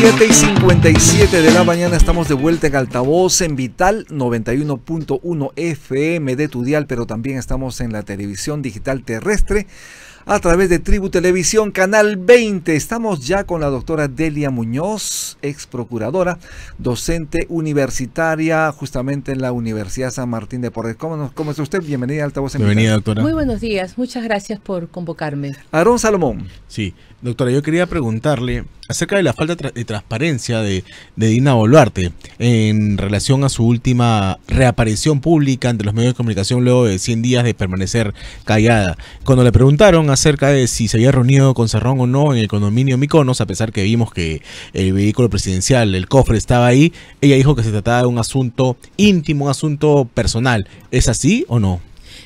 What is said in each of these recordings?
7 y 57 de la mañana estamos de vuelta en altavoz en Vital 91.1 FM de Tudial, pero también estamos en la televisión digital terrestre a través de Tribu Televisión, Canal 20. Estamos ya con la doctora Delia Muñoz, ex procuradora, docente universitaria justamente en la Universidad San Martín de Porres. ¿Cómo, está usted? Bienvenida a Altavoz en Bienvenida, Vital. doctora. Muy buenos días, muchas gracias por convocarme. Aarón Salomón. Sí, doctora, yo quería preguntarle acerca de la falta de transparencia de, Dina Boluarte en relación a su última reaparición pública ante los medios de comunicación luego de 100 días de permanecer callada. Cuando le preguntaron acerca de si se había reunido con Serrón o no en el condominio Miconos, a pesar que vimos que el vehículo presidencial, el cofre, estaba ahí, ella dijo que se trataba de un asunto íntimo, un asunto personal. ¿Es así o no?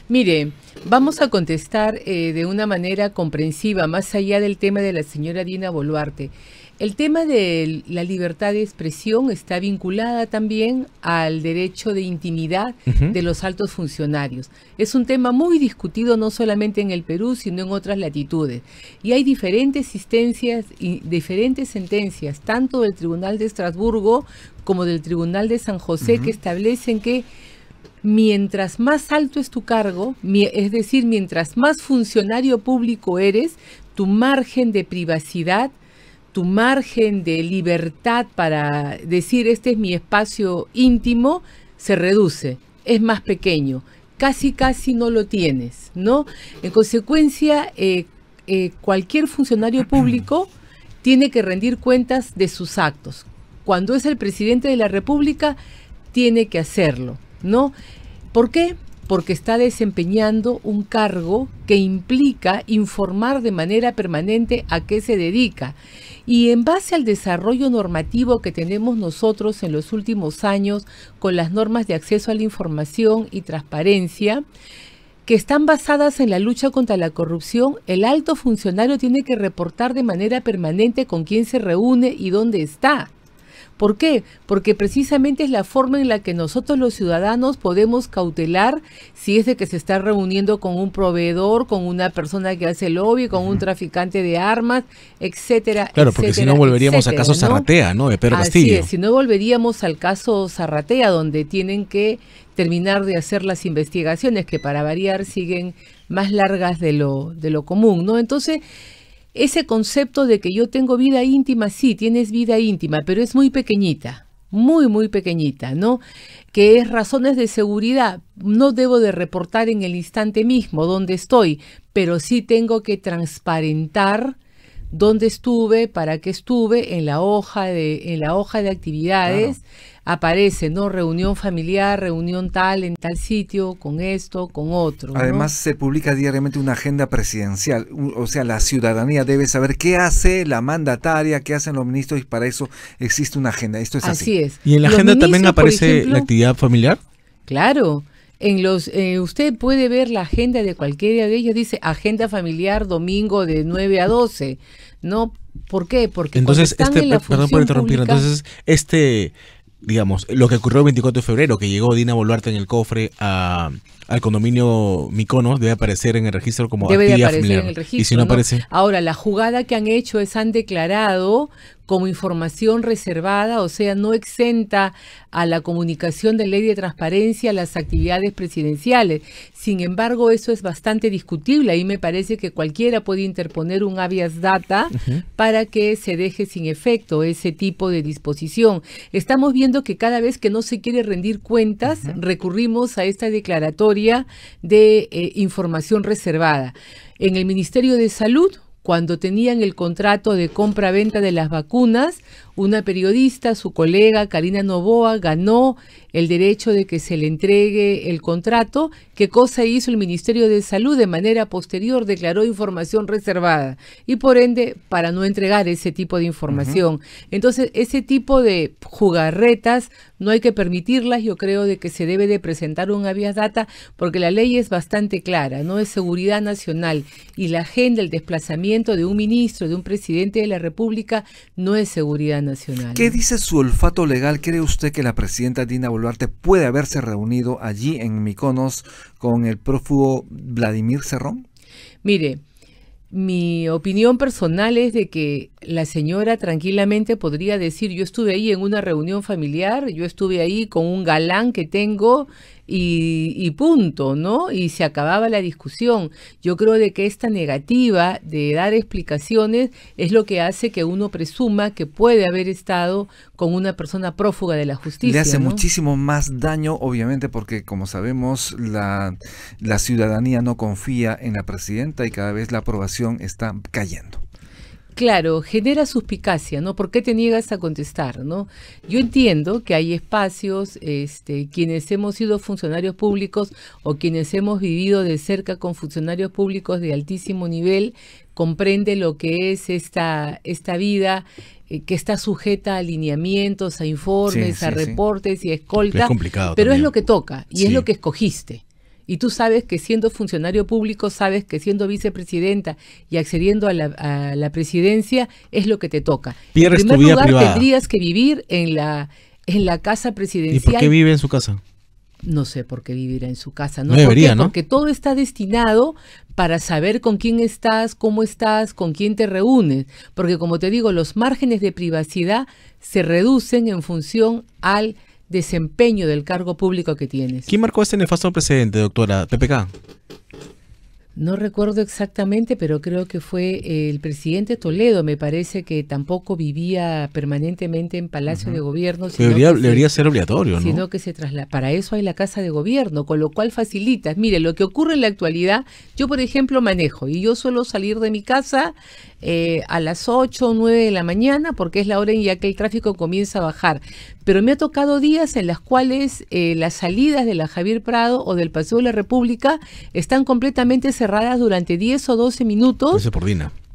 Mire, Vamos a contestar eh, de una manera comprensiva, más allá del tema de la señora Dina Boluarte. El tema de la libertad de expresión está vinculada también al derecho de intimidad de los altos funcionarios. Es un tema muy discutido no solamente en el Perú, sino en otras latitudes. Y hay diferentes sentencias, y diferentes sentencias, tanto del Tribunal de Estrasburgo como del Tribunal de San José, que establecen que mientras más alto es tu cargo, es decir, mientras más funcionario público eres, tu margen de privacidad, tu margen de libertad para decir este es mi espacio íntimo, se reduce, es más pequeño, casi casi no lo tienes, ¿no? En consecuencia, eh, eh, cualquier funcionario público tiene que rendir cuentas de sus actos. Cuando es el presidente de la República, tiene que hacerlo. ¿no? ¿Por qué? Porque está desempeñando un cargo que implica informar de manera permanente a qué se dedica. Y en base al desarrollo normativo que tenemos nosotros en los últimos años con las normas de acceso a la información y transparencia, que están basadas en la lucha contra la corrupción, el alto funcionario tiene que reportar de manera permanente con quién se reúne y dónde está. ¿Por qué? Porque precisamente es la forma en la que nosotros los ciudadanos podemos cautelar si es de que se está reuniendo con un proveedor, con una persona que hace lobby, con un traficante de armas, etcétera. Claro, porque si no volveríamos al caso Zarratea, ¿no? De Pedro Castillo. Es, si no volveríamos al caso Zarratea, donde tienen que terminar de hacer las investigaciones que para variar siguen más largas de lo, de lo común, ¿no? Entonces, ese concepto de que yo tengo vida íntima, sí, tienes vida íntima, pero es muy pequeñita, muy, muy pequeñita, ¿no? Que es razones de seguridad. No debo de reportar en el instante mismo dónde estoy, pero sí tengo que transparentar dónde estuve, para qué estuve, en la hoja de, en la hoja de actividades aparece, ¿no? Reunión familiar, reunión tal, en tal sitio, con esto, con otro. Además, se publica diariamente una agenda presidencial, o sea, la ciudadanía debe saber qué hace la mandataria, qué hacen los ministros y para eso existe una agenda. Esto es así. es. ¿Y en la agenda también aparece la actividad familiar? Claro, en los, eh, usted puede ver la agenda de cualquiera de ellos, dice agenda familiar domingo de 9 a 12, ¿no? ¿Por qué? Porque entonces, este, eh, perdón por interrumpir, entonces este, digamos, lo que ocurrió el 24 de febrero, que llegó Dina Boluarte en el cofre a, al condominio micono debe aparecer en el registro como debe aparecer en el registro. Y si no, aparece. Ahora, la jugada que han hecho es han declarado como información reservada, o sea, no exenta a la comunicación de ley de transparencia las actividades presidenciales. Sin embargo, eso es bastante discutible. Ahí me parece que cualquiera puede interponer un habeas data para que se deje sin efecto ese tipo de disposición. Estamos viendo que cada vez que no se quiere rendir cuentas, recurrimos a esta declaratoria de eh, información reservada. En el Ministerio de Salud, cuando tenían el contrato de compra-venta de las vacunas una periodista, su colega Karina Novoa, ganó el derecho de que se le entregue el contrato. ¿Qué cosa hizo el Ministerio de Salud? De manera posterior declaró información reservada y por ende para no entregar ese tipo de información. Entonces, ese tipo de jugarretas no hay que permitirlas. Yo creo de que se debe de presentar un habeas data porque la ley es bastante clara, ¿no? Es seguridad nacional y la agenda, el desplazamiento de un ministro, de un presidente de la República, no es seguridad Nacional. ¿Qué dice su olfato legal? ¿Cree usted que la presidenta Dina Boluarte puede haberse reunido allí en Miconos con el prófugo Vladimir Cerrón? Mire, mi opinión personal es de que la señora tranquilamente podría decir, yo estuve ahí en una reunión familiar, yo estuve ahí con un galán que tengo y, punto, ¿no? Y se acababa la discusión. Yo creo de que esta negativa de dar explicaciones es lo que hace que uno presuma que puede haber estado con una persona prófuga de la justicia. Le hace muchísimo más daño, obviamente, porque como sabemos, la ciudadanía no confía en la presidenta y cada vez la aprobación está cayendo claro, genera suspicacia, ¿no? ¿Por qué te niegas a contestar, no? Yo entiendo que hay espacios, este, quienes hemos sido funcionarios públicos o quienes hemos vivido de cerca con funcionarios públicos de altísimo nivel, comprende lo que es esta, esta vida eh, que está sujeta a alineamientos, a informes, a reportes y a escolta. Es complicado pero es lo que toca y es lo que escogiste. Y tú sabes que siendo funcionario público, sabes que siendo vicepresidenta y accediendo a la, presidencia es lo que te toca. en primer lugar, tendrías que vivir en la, en la casa presidencial. ¿Y por qué vive en su casa? no sé por qué vivirá en su casa, ¿no? debería, ¿no? Porque todo está destinado para saber con quién estás, cómo estás, con quién te reúnes, porque como te digo, los márgenes de privacidad se reducen en función al desempeño del cargo público que tienes. ¿Quién marcó este nefasto precedente, doctora? ¿PPK? No recuerdo exactamente, pero creo que fue eh, el presidente Toledo, me parece que tampoco vivía permanentemente en Palacio de Gobierno. Sino debería, ser obligatorio, sino ¿no? que se Para eso hay la Casa de Gobierno, con lo cual facilita. Mire, lo que ocurre en la actualidad, yo por ejemplo manejo y yo suelo salir de mi casa eh, a las 8 o 9 de la mañana, porque es la hora en que el tráfico comienza a bajar. Pero me ha tocado días en las cuales eh, las salidas de la Javier Prado o del Paseo de la República están completamente cerradas durante 10 o 12 minutos. Por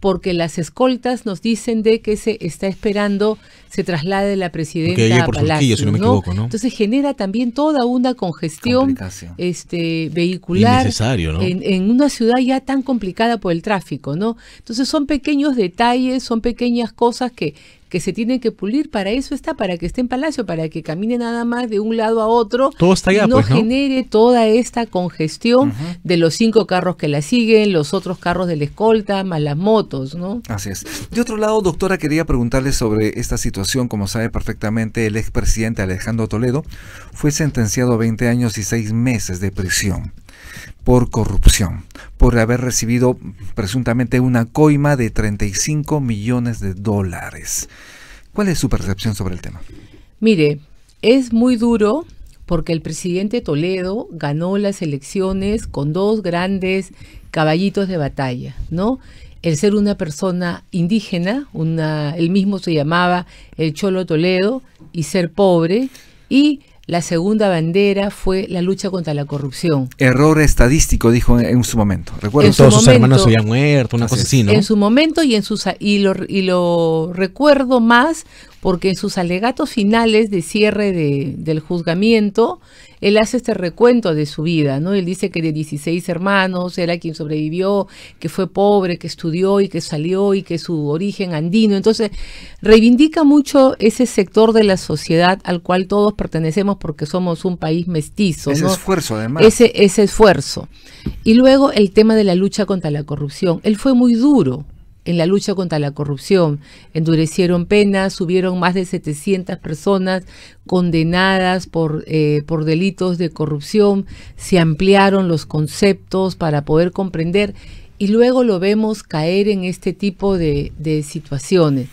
porque las escoltas nos dicen de que se está esperando se traslade la presidenta a Palacio, Entonces genera también toda una congestión este, vehicular en, en, una ciudad ya tan complicada por el tráfico, ¿no? Entonces son pequeños detalles, son pequeñas cosas que que se tienen que pulir, para eso está, para que esté en Palacio, para que camine nada más de un lado a otro. Todo está pues, no, genere toda esta congestión de los cinco carros que la siguen, los otros carros de la escolta, más motos, ¿no? Así es. De otro lado, doctora, quería preguntarle sobre esta situación. Como sabe perfectamente, el expresidente Alejandro Toledo fue sentenciado a 20 años y 6 meses de prisión por corrupción, por haber recibido presuntamente una coima de 35 millones de dólares. ¿Cuál es su percepción sobre el tema? Mire, es muy duro porque el presidente Toledo ganó las elecciones con dos grandes caballitos de batalla, ¿no? El ser una persona indígena, una, él mismo se llamaba el Cholo Toledo, y ser pobre, y la segunda bandera fue la lucha contra la corrupción. Error estadístico, dijo en, su momento. Recuerdo. Todos sus hermanos habían muerto, una cosa En su momento y, en sus, y, lo, recuerdo más porque en sus alegatos finales de cierre del juzgamiento, él hace este recuento de su vida, ¿no? Él dice que de 16 hermanos era quien sobrevivió, que fue pobre, que estudió y que salió y que su origen andino. Entonces, reivindica mucho ese sector de la sociedad al cual todos pertenecemos porque somos un país mestizo. Ese esfuerzo, además. Ese, ese esfuerzo. Y luego el tema de la lucha contra la corrupción. Él fue muy duro, en la lucha contra la corrupción. Endurecieron penas, subieron más de 700 personas condenadas por, eh, por delitos de corrupción, se ampliaron los conceptos para poder comprender y luego lo vemos caer en este tipo de, situaciones.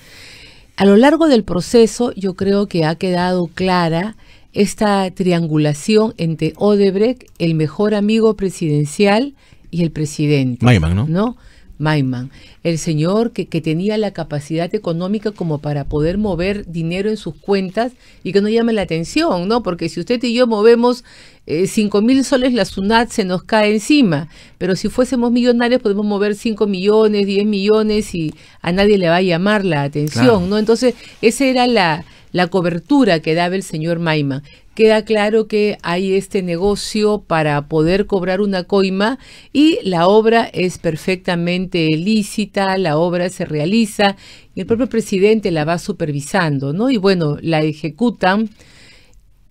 A lo largo del proceso yo creo que ha quedado clara esta triangulación entre Odebrecht, el mejor amigo presidencial, y el presidente. ¿no? Maiman, el señor que, que, tenía la capacidad económica como para poder mover dinero en sus cuentas y que no llame la atención, ¿no? Porque si usted y yo movemos eh, cinco mil soles, la SUNAT se nos cae encima, pero si fuésemos millonarios podemos mover 5 millones, 10 millones y a nadie le va a llamar la atención, ¿no? Entonces, esa era la, la cobertura que daba el señor Maiman queda claro que hay este negocio para poder cobrar una coima y la obra es perfectamente lícita, la obra se realiza y el propio presidente la va supervisando, ¿no? Y bueno, la ejecutan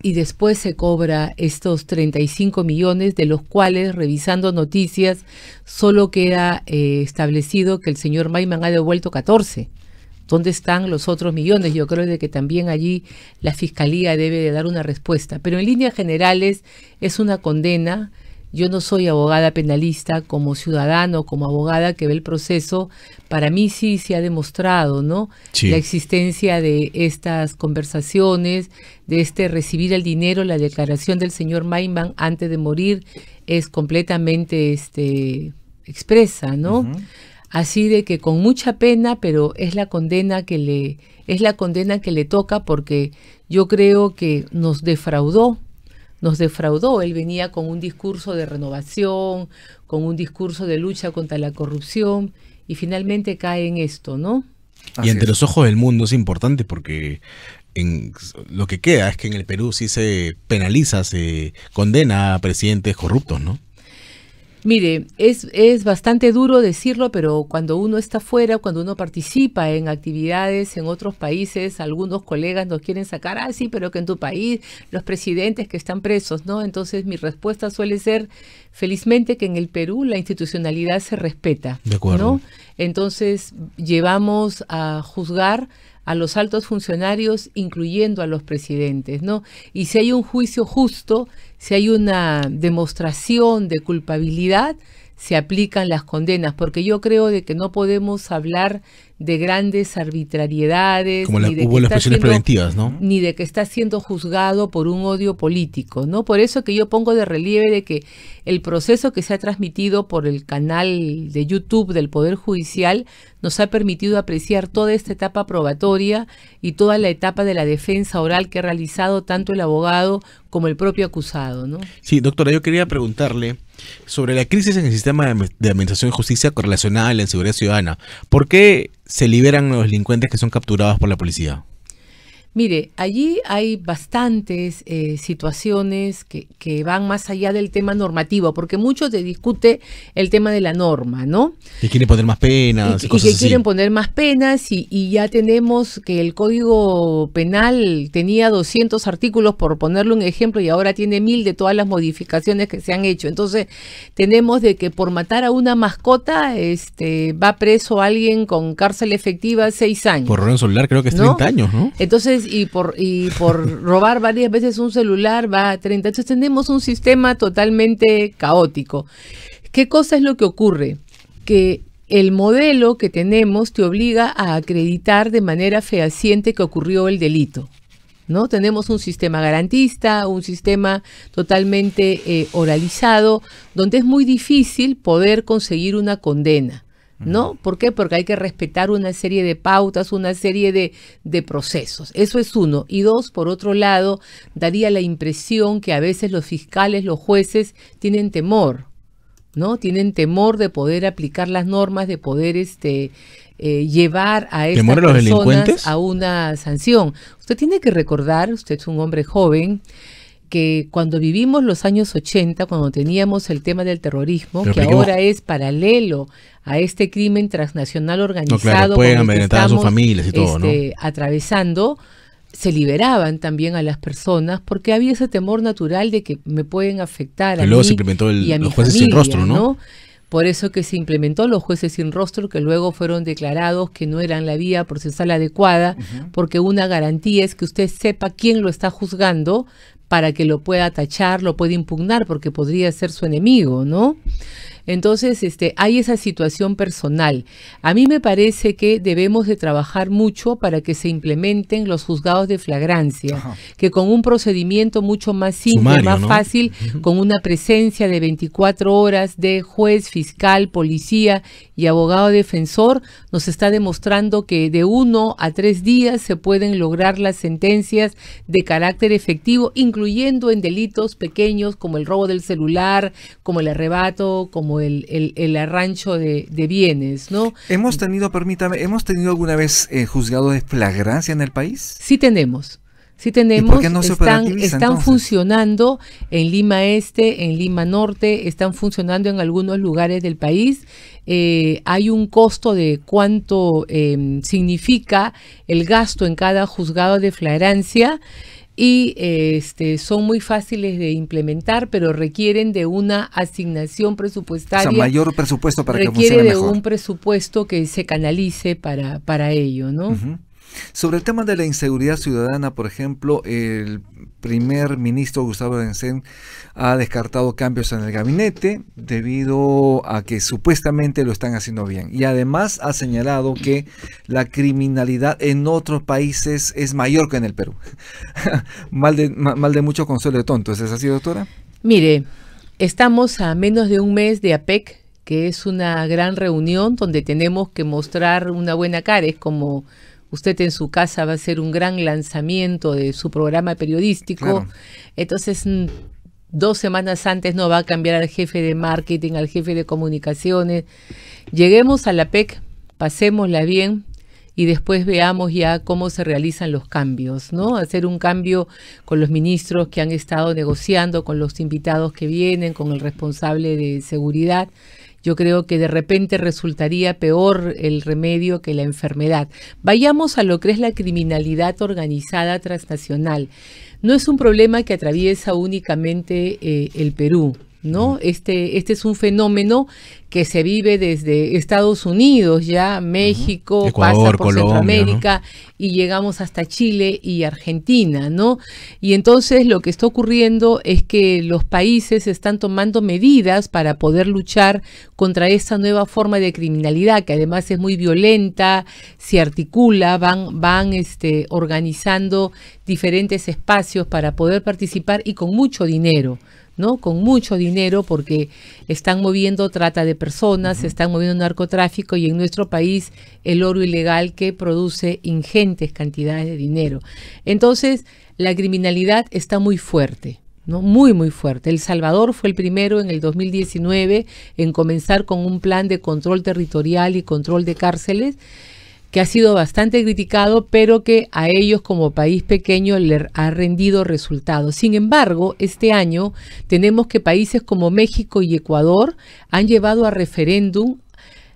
y después se cobra estos 35 millones, de los cuales, revisando noticias, solo queda eh, establecido que el señor Maiman ha devuelto 14. ¿Dónde están los otros millones? Yo creo de que también allí la Fiscalía debe de dar una respuesta. Pero en líneas generales es una condena. Yo no soy abogada penalista, como ciudadano, como abogada que ve el proceso, para mí sí se ha demostrado, ¿no? La existencia de estas conversaciones, de este recibir el dinero, la declaración del señor Maiman antes de morir es completamente este, expresa, ¿no? Así de que con mucha pena, pero es la condena que le es la condena que le toca porque yo creo que nos defraudó. Nos defraudó, él venía con un discurso de renovación, con un discurso de lucha contra la corrupción y finalmente cae en esto, ¿no? y entre los ojos del mundo es importante porque en, lo que queda es que en el Perú sí se penaliza, se condena a presidentes corruptos, ¿no? Mire, es, es bastante duro decirlo, pero cuando uno está fuera, cuando uno participa en actividades en otros países, algunos colegas nos quieren sacar, ah, sí, pero que en tu país los presidentes que están presos, ¿no? Entonces mi respuesta suele ser, felizmente que en el Perú la institucionalidad se respeta. De acuerdo. Entonces llevamos a juzgar a los altos funcionarios, incluyendo a los presidentes, ¿no? Y si hay un juicio justo, si hay una demostración de culpabilidad, se aplican las condenas, porque yo creo de que no podemos hablar de grandes arbitrariedades. Como la, ni de hubo que las preventivas, ¿no? Ni de que está siendo juzgado por un odio político, ¿no? Por eso que yo pongo de relieve de que el proceso que se ha transmitido por el canal de YouTube del Poder Judicial nos ha permitido apreciar toda esta etapa probatoria y toda la etapa de la defensa oral que ha realizado tanto el abogado como el propio acusado, ¿no? Sí, doctora, yo quería preguntarle sobre la crisis en el sistema de administración de justicia correlacionada a la inseguridad ciudadana. ¿Por qué se liberan los delincuentes que son capturados por la policía. Mire, allí hay bastantes eh, situaciones que, van más allá del tema normativo, porque mucho se discute el tema de la norma, ¿no? Y quieren poner más penas. Y, cosas y quieren poner más penas y, ya tenemos que el Código Penal tenía 200 artículos, por ponerle un ejemplo, y ahora tiene mil de todas las modificaciones que se han hecho. Entonces, tenemos de que por matar a una mascota este, va preso alguien con cárcel efectiva seis años. Por robo solar creo que es 30 años, ¿no? Entonces, y por, robar varias veces un celular va a 30. Entonces tenemos un sistema totalmente caótico. ¿Qué cosa es lo que ocurre? Que el modelo que tenemos te obliga a acreditar de manera fehaciente que ocurrió el delito. ¿No? Tenemos un sistema garantista, un sistema totalmente eh, oralizado, donde es muy difícil poder conseguir una condena. ¿no? ¿Por qué? Porque hay que respetar una serie de pautas, una serie de, de, procesos. Eso es uno. Y dos, por otro lado, daría la impresión que a veces los fiscales, los jueces tienen temor, ¿no? Tienen temor de poder aplicar las normas, de poder este, eh, llevar a estas a personas a una sanción. Usted tiene que recordar, usted es un hombre joven, que cuando vivimos los años 80, cuando teníamos el tema del terrorismo, que ahora es paralelo a este crimen transnacional organizado, no, a sus familias y todo, este, atravesando, se liberaban también a las personas porque había ese temor natural de que me pueden afectar y a luego se implementó y los jueces sin rostro, ¿no? Por eso que se implementó los jueces sin rostro, que luego fueron declarados que no eran la vía procesal adecuada, porque una garantía es que usted sepa quién lo está juzgando para que lo pueda tachar, lo pueda impugnar, porque podría ser su enemigo, ¿no? Entonces, este, hay esa situación personal. A mí me parece que debemos de trabajar mucho para que se implementen los juzgados de flagrancia, que con un procedimiento mucho más simple, más fácil, con una presencia de 24 horas de juez, fiscal, policía y abogado defensor, nos está demostrando que de uno a tres días se pueden lograr las sentencias de carácter efectivo, incluyendo en delitos pequeños como el robo del celular, como el arrebato, como el, arrancho de, bienes, ¿no? Hemos tenido, permítame, ¿hemos tenido alguna vez eh, juzgado de flagrancia en el país? Sí tenemos. Sí tenemos, están, están funcionando en Lima Este, en Lima Norte, están funcionando en algunos lugares del país. Eh, hay un costo de cuánto em, significa el gasto en cada juzgado de flagrancia y este, son muy fáciles de implementar, pero requieren de una asignación presupuestaria. O mayor presupuesto para que funcione Requiere de un presupuesto que se canalice para, para ello, ¿no? Sobre el tema de la inseguridad ciudadana, por ejemplo, el primer ministro Gustavo Bencén ha descartado cambios en el gabinete debido a que supuestamente lo están haciendo bien. Y además ha señalado que la criminalidad en otros países es mayor que en el Perú. mal, de, mal de mucho consuelo de tontos, ¿es así, doctora? Mire, estamos a menos de un mes de APEC, que es una gran reunión donde tenemos que mostrar una buena cara. Es como usted en su casa va a hacer un gran lanzamiento de su programa periodístico. Entonces, mm, dos semanas antes no va a cambiar al jefe de marketing, al jefe de comunicaciones. Lleguemos a la PEC, pasémosla bien y después veamos ya cómo se realizan los cambios, ¿no? Hacer un cambio con los ministros que han estado negociando, con los invitados que vienen, con el responsable de seguridad yo creo que de repente resultaría peor el remedio que la enfermedad. Vayamos a lo que es la criminalidad organizada transnacional. No es un problema que atraviesa únicamente eh, el Perú. ¿no? Este, este es un fenómeno que se vive desde Estados Unidos, ya México, pasa por Centroamérica y llegamos hasta Chile y Argentina, ¿no? Y entonces lo que está ocurriendo es que los países están tomando medidas para poder luchar contra esta nueva forma de criminalidad que además es muy violenta, se articula, van van este organizando diferentes espacios para poder participar y con mucho dinero. ¿no? Con mucho dinero porque están moviendo trata de personas, están moviendo narcotráfico y en nuestro país el oro ilegal que produce ingentes cantidades de dinero. Entonces, la criminalidad está muy fuerte. ¿no? Muy, muy fuerte. El Salvador fue el primero en el 2019 en comenzar con un plan de control territorial y control de cárceles que ha sido bastante criticado, pero que a ellos como país pequeño le ha rendido resultados. Sin embargo, este año tenemos que países como México y Ecuador han llevado a referéndum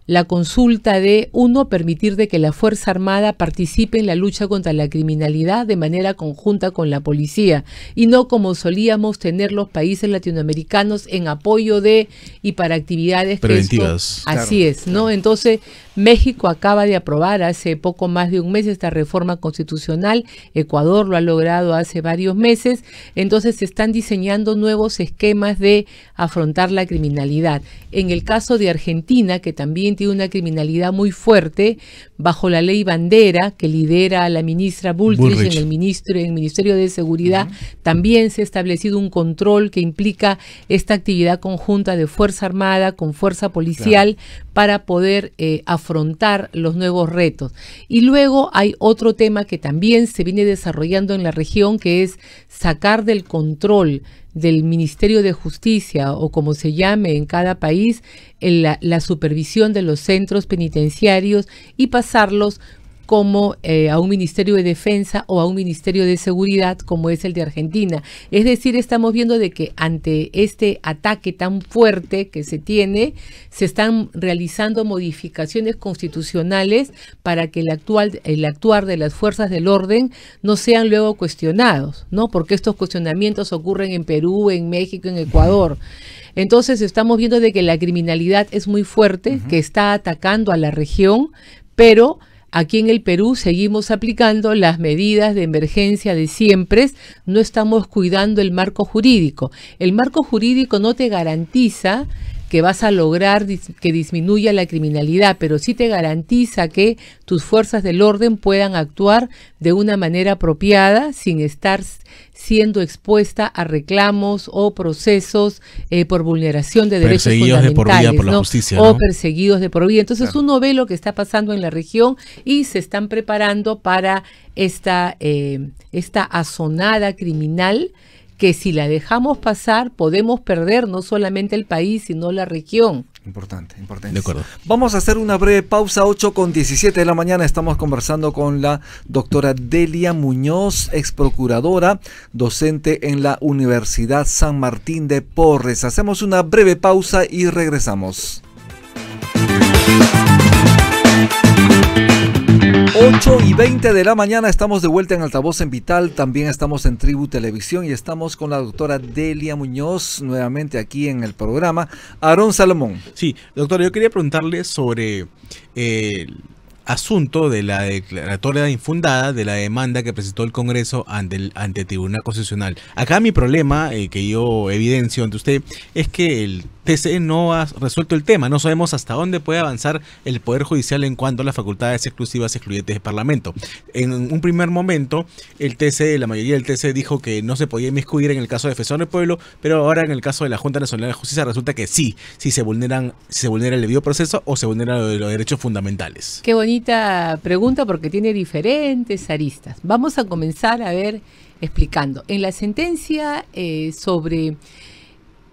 la consulta de, uno, permitir de que la Fuerza Armada participe en la lucha contra la criminalidad de manera conjunta con la policía y no como solíamos tener los países latinoamericanos en apoyo de y para actividades preventivas. así es, ¿no? Entonces, México acaba de aprobar hace poco más de un mes esta reforma constitucional, Ecuador lo ha logrado hace varios meses, entonces se están diseñando nuevos esquemas de afrontar la criminalidad. En el caso de Argentina, que también tiene una criminalidad muy fuerte, bajo la ley bandera que lidera la ministra Bullrich, en el ministro, el Ministerio de Seguridad, también se ha establecido un control que implica esta actividad conjunta de Fuerza Armada con Fuerza Policial para poder eh, afrontar los nuevos retos. Y luego hay otro tema que también se viene desarrollando en la región, que es sacar del control del Ministerio de Justicia o como se llame en cada país, la, la supervisión de los centros penitenciarios y pasarlos como eh, a un Ministerio de Defensa o a un Ministerio de Seguridad como es el de Argentina. Es decir, estamos viendo de que ante este ataque tan fuerte que se tiene, se están realizando modificaciones constitucionales para que el, actual, el actuar de las fuerzas del orden no sean luego cuestionados, ¿no? Porque estos cuestionamientos ocurren en Perú, en México, en Ecuador. Entonces estamos viendo de que la criminalidad es muy fuerte, que está atacando a la región, pero Aquí en el Perú seguimos aplicando las medidas de emergencia de siempre, no estamos cuidando el marco jurídico. El marco jurídico no te garantiza que vas a lograr que disminuya la criminalidad, pero sí te garantiza que tus fuerzas del orden puedan actuar de una manera apropiada sin estar siendo expuesta a reclamos o procesos eh, por vulneración de derechos perseguidos de por vida por la justicia, o perseguidos de por vida. Entonces uno ve lo que está pasando en la región y se están preparando para esta, eh, esta azonada criminal que si la dejamos pasar podemos perder no solamente el país, sino la región. Importante, importante. De acuerdo. Vamos a hacer una breve pausa, 8 con 17 de la mañana. Estamos conversando con la doctora Delia Muñoz, ex procuradora, docente en la Universidad San Martín de Porres. Hacemos una breve pausa y regresamos. 8 y 20 de la mañana estamos de vuelta en Altavoz en Vital, también estamos en Tribu Televisión y estamos con la doctora Delia Muñoz nuevamente aquí en el programa. Aarón Salomón. Sí, doctora, yo quería preguntarle sobre eh, el asunto de la declaratoria infundada de la demanda que presentó el Congreso ante el, ante Tribunal Constitucional. Acá mi problema eh, que yo evidencio ante usted es que el TC no ha resuelto el tema. No sabemos hasta dónde puede avanzar el Poder Judicial en cuanto a las facultades exclusivas excluyentes del Parlamento. En un primer momento, el TC, la mayoría del TC dijo que no se podía inmiscuir en el caso de Defensor del Pueblo, pero ahora en el caso de la Junta Nacional de Justicia resulta que sí, si se vulneran, se vulnera el debido proceso o se vulneran los, los derechos fundamentales. Qué bonita pregunta porque tiene diferentes aristas. Vamos a comenzar a ver explicando. En la sentencia eh, sobre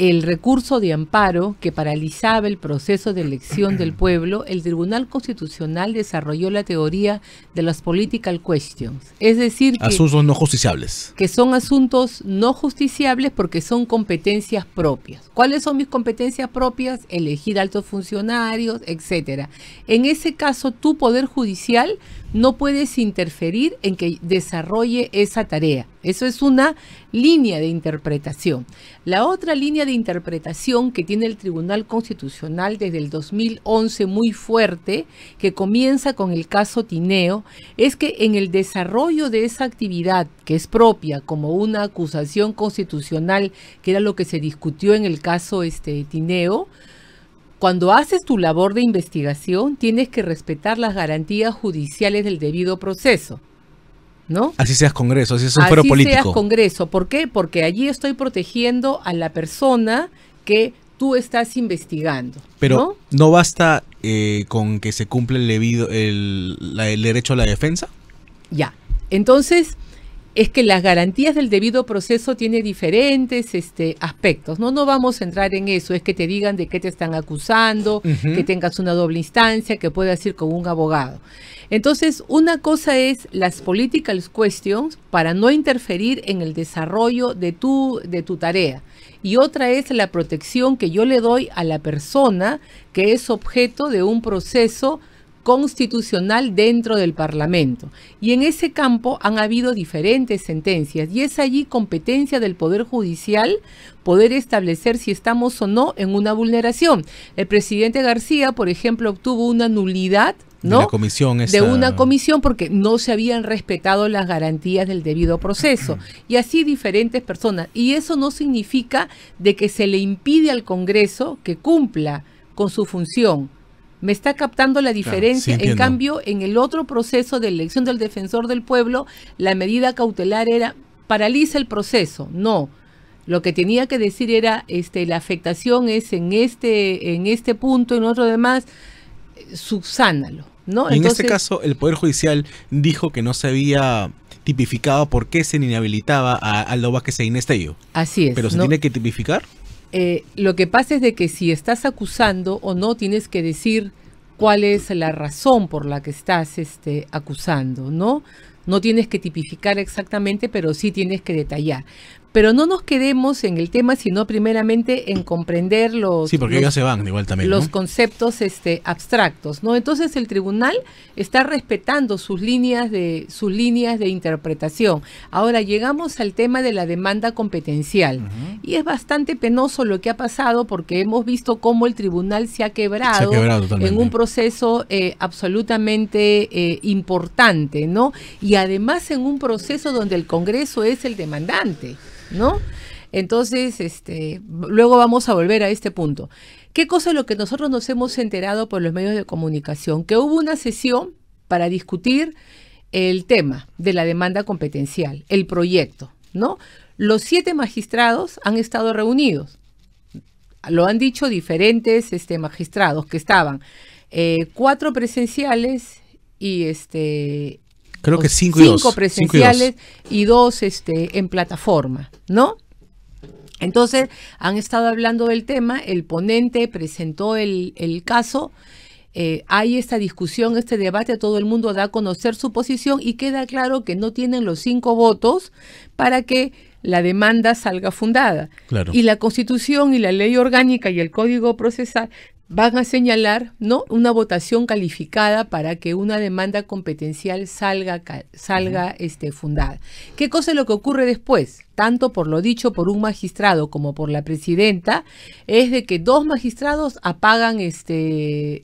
el recurso de amparo que paralizaba el proceso de elección del pueblo, el Tribunal Constitucional desarrolló la teoría de las political questions, es decir, que, asuntos no justiciables. Que son asuntos no justiciables porque son competencias propias. ¿Cuáles son mis competencias propias? Elegir altos funcionarios, etcétera. En ese caso, tu poder judicial no puedes interferir en que desarrolle esa tarea. Eso es una línea de interpretación. La otra línea de interpretación que tiene el Tribunal Constitucional desde el 2011 muy fuerte, que comienza con el caso Tineo, es que en el desarrollo de esa actividad que es propia como una acusación constitucional, que era lo que se discutió en el caso este, Tineo, cuando haces tu labor de investigación, tienes que respetar las garantías judiciales del debido proceso. ¿No? Así seas Congreso, así es un foro político. Así seas Congreso. ¿Por qué? Porque allí estoy protegiendo a la persona que tú estás investigando. Pero no, basta eh, con que se cumpla el, debido, el derecho a la defensa. Ya. Entonces, es que las garantías del debido proceso tienen diferentes este, aspectos. ¿no? no vamos a entrar en eso, es que te digan de qué te están acusando, que tengas una doble instancia, que puedas ir con un abogado. Entonces, una cosa es las political questions para no interferir en el desarrollo de tu, de tu tarea. Y otra es la protección que yo le doy a la persona que es objeto de un proceso constitucional dentro del Parlamento. Y en ese campo han habido diferentes sentencias y es allí competencia del Poder Judicial poder establecer si estamos o no en una vulneración. El presidente García, por ejemplo, obtuvo una nulidad ¿no? De, de una comisión porque no se habían respetado las garantías del debido proceso. y así diferentes personas. Y eso no significa de que se le impide al Congreso que cumpla con su función me está captando la diferencia. en cambio, en el otro proceso de elección del defensor del pueblo, la medida cautelar era paraliza el proceso. No, lo que tenía que decir era este la afectación es en este en este punto en otro demás subsánalo no en este caso el poder judicial dijo que no se había tipificado por qué se inhabilitaba a Aldo que se Inés Así es. ¿Pero se tiene que tipificar? Eh, lo que pasa es de que si estás acusando o no, tienes que decir cuál es la razón por la que estás este, acusando, ¿no? No tienes que tipificar exactamente, pero sí tienes que detallar pero no nos quedemos en el tema, sino primeramente en comprender los, conceptos este, abstractos. ¿no? Entonces el tribunal está respetando sus líneas, de, sus líneas de interpretación. Ahora llegamos al tema de la demanda competencial. Y es bastante penoso lo que ha pasado porque hemos visto cómo el tribunal se ha quebrado, en un proceso eh, absolutamente eh, importante, ¿no? Y además en un proceso donde el Congreso es el demandante. ¿no? Entonces, este, luego vamos a volver a este punto. ¿Qué cosa es lo que nosotros nos hemos enterado por los medios de comunicación? Que hubo una sesión para discutir el tema de la demanda competencial, el proyecto, ¿no? Los siete magistrados han estado reunidos. Lo han dicho diferentes este, magistrados que estaban eh, cuatro presenciales y este Creo que cinco, presenciales y, dos. este, en plataforma, ¿no? Entonces, han estado hablando del tema, el ponente presentó el, caso, eh, hay esta discusión, este debate, todo el mundo da a conocer su posición y queda claro que no tienen los cinco votos para que la demanda salga fundada. Y la Constitución y la ley orgánica y el Código procesal van a señalar ¿no? una votación calificada para que una demanda competencial salga, salga este, fundada. ¿Qué cosa es lo que ocurre después? Tanto por lo dicho por un magistrado como por la presidenta, es de que dos magistrados apagan este,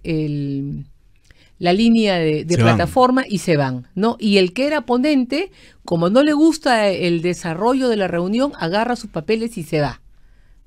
la línea de, plataforma y se van, ¿no? Y el que era ponente, como no le gusta el desarrollo de la reunión, agarra sus papeles y se va,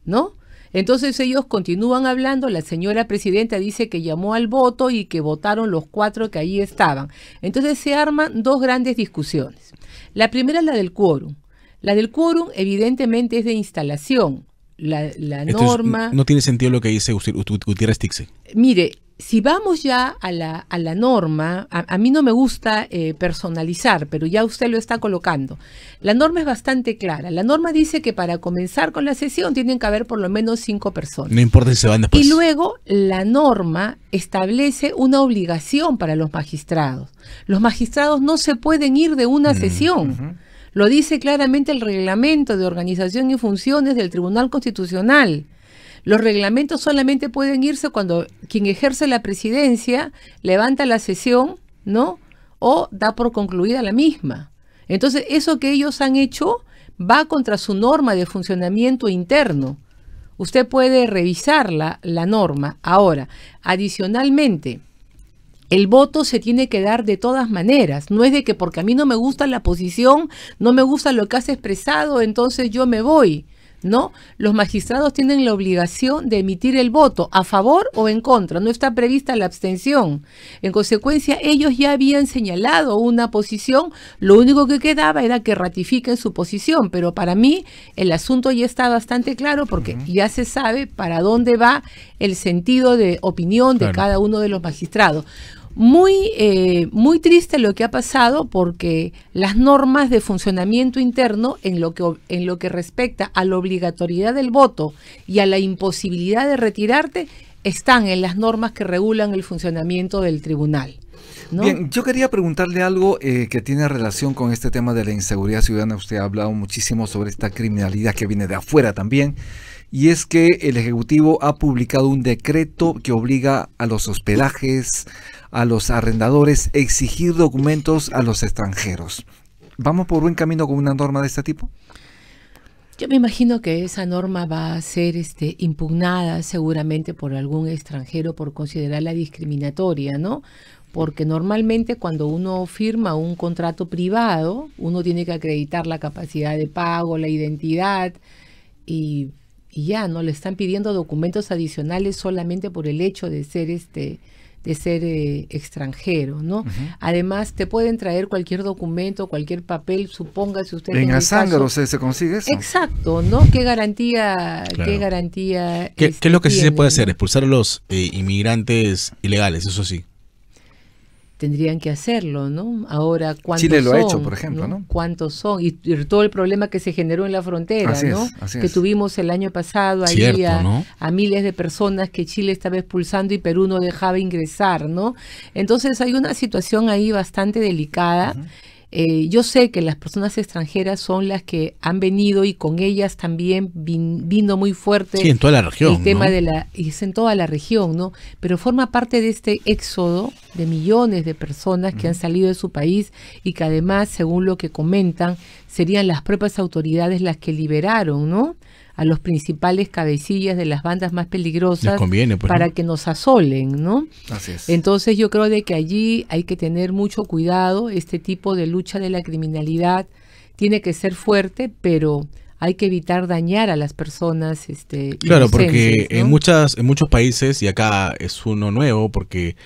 ¿no? Entonces ellos continúan hablando, la señora presidenta dice que llamó al voto y que votaron los cuatro que ahí estaban. Entonces se arman dos grandes discusiones. La primera es la del quórum. La del quórum evidentemente es de instalación la, norma. no tiene sentido lo que dice Gutiérrez Tixe. Mire, si vamos ya a la, a la norma, a, mí no me gusta eh, personalizar, pero ya usted lo está colocando. La norma es bastante clara. La norma dice que para comenzar con la sesión tienen que haber por lo menos cinco personas. No importa si se van después. Y luego la norma establece una obligación para los magistrados. Los magistrados no se pueden ir de una mm. sesión. Lo dice claramente el reglamento de organización y funciones del Tribunal Constitucional. Los reglamentos solamente pueden irse cuando quien ejerce la presidencia levanta la sesión, ¿no? O da por concluida la misma. Entonces, eso que ellos han hecho va contra su norma de funcionamiento interno. Usted puede revisar la, la norma. Ahora, adicionalmente, el voto se tiene que dar de todas maneras. No es de que porque a mí no me gusta la posición, no me gusta lo que has expresado, entonces yo me voy. ¿no? Los magistrados tienen la obligación de emitir el voto a favor o en contra, no está prevista la abstención. En consecuencia, ellos ya habían señalado una posición, lo único que quedaba era que ratifiquen su posición, pero para mí el asunto ya está bastante claro porque ya se sabe para dónde va el sentido de opinión de cada uno de los magistrados. Muy, eh, muy triste lo que ha pasado porque las normas de funcionamiento interno en lo, que, en lo que respecta a la obligatoriedad del voto y a la imposibilidad de retirarte están en las normas que regulan el funcionamiento del tribunal. Bien, yo quería preguntarle algo eh, que tiene relación con este tema de la inseguridad ciudadana. Usted ha hablado muchísimo sobre esta criminalidad que viene de afuera también y es que el Ejecutivo ha publicado un decreto que obliga a los hospedajes, a los arrendadores, a exigir documentos a los extranjeros. ¿Vamos por buen camino con una norma de este tipo? Yo me imagino que esa norma va a ser este, impugnada seguramente por algún extranjero por considerarla discriminatoria, ¿no? Porque normalmente cuando uno firma un contrato privado, uno tiene que acreditar la capacidad de pago, la identidad, y y ya no le están pidiendo documentos adicionales solamente por el hecho de ser este de ser eh, extranjero, ¿no? Además, te pueden traer cualquier documento, cualquier papel, supóngase usted... En Azángaro se, se consigue eso. Exacto, ¿no? ¿Qué garantía... ¿Qué garantía... es lo que sí se este, puede hacer? Expulsar a los eh, inmigrantes ilegales, eso sí tendrían que hacerlo, ¿no? Ahora, ¿cuántos Chile lo ha hecho, por ejemplo, ¿no? ¿Cuántos son? Y, todo el problema que se generó en la frontera, así ¿no? Es, que tuvimos el año pasado ahí a, miles de personas que Chile estaba expulsando y Perú no dejaba ingresar, ¿no? Entonces hay una situación ahí bastante delicada. Eh, yo sé que las personas extranjeras son las que han venido y con ellas también vino muy fuerte sí, en toda la región, el tema de la es en toda la región, ¿no? Pero forma parte de este éxodo de millones de personas que han salido de su país y que además, según lo que comentan, serían las propias autoridades las que liberaron, ¿no? a los principales cabecillas de las bandas más peligrosas pues, para que nos asolen, ¿no? Entonces yo creo de que allí hay que tener mucho cuidado, este tipo de lucha de la criminalidad tiene que ser fuerte, pero hay que evitar dañar a las personas. Este, claro, porque en, muchas, en muchos países, y acá es uno nuevo, porque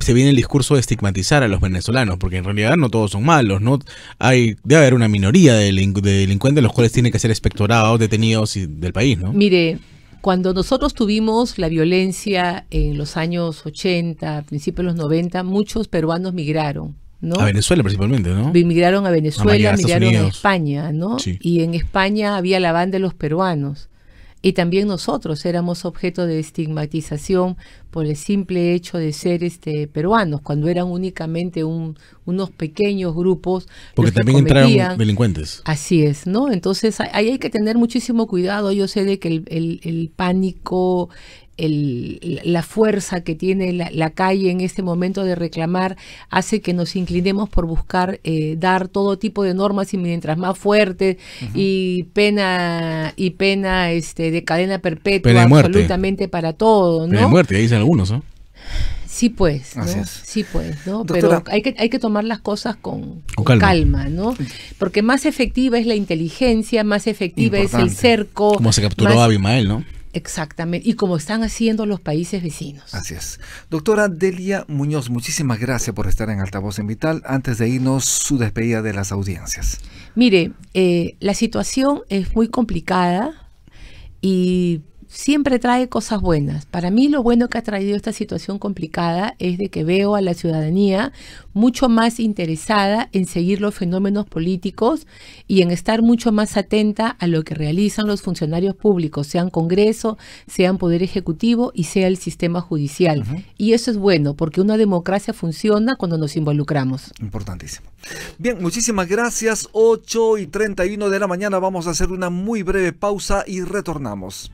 se viene el discurso de estigmatizar a los venezolanos, porque en realidad no todos son malos, ¿no? Hay, debe haber una minoría de, delincuentes los cuales tienen que ser espectorados, detenidos y del país, ¿no? Mire, cuando nosotros tuvimos la violencia en los años 80, principios de los 90, muchos peruanos migraron. ¿no? A Venezuela principalmente, ¿no? Migraron a Venezuela, migraron a España, ¿no? Y en España había la banda de los peruanos. Y también nosotros éramos objeto de estigmatización por el simple hecho de ser este, peruanos, cuando eran únicamente un, unos pequeños grupos. Porque también cometían. entraron delincuentes. Así es, ¿no? Entonces ahí hay que tener muchísimo cuidado. Yo sé de que el, el pánico, el, la fuerza que tiene la, calle en este momento de reclamar hace que nos inclinemos por buscar eh, dar todo tipo de normas y mientras más fuerte y pena y pena este de cadena perpetua absolutamente para todo, ¿no? Pena de muerte, dicen algunos, ¿no? Sí, pues, sí, pues, ¿no? Pero hay que, hay que tomar las cosas con, calma. ¿no? Porque más efectiva es la inteligencia, más efectiva es el cerco. Como se capturó a Abimael, ¿no? Exactamente, y como están haciendo los países vecinos. Así es. Doctora Delia Muñoz, muchísimas gracias por estar en Altavoz en Vital. Antes de irnos, su despedida de las audiencias. Mire, eh, la situación es muy complicada y siempre trae cosas buenas. Para mí lo bueno que ha traído esta situación complicada es de que veo a la ciudadanía mucho más interesada en seguir los fenómenos políticos y en estar mucho más atenta a lo que realizan los funcionarios públicos, sean Congreso, sean Poder Ejecutivo y sea el sistema judicial. Y eso es bueno, porque una democracia funciona cuando nos involucramos. Importantísimo. Bien, muchísimas gracias. 8 y 31 de la mañana vamos a hacer una muy breve pausa y retornamos.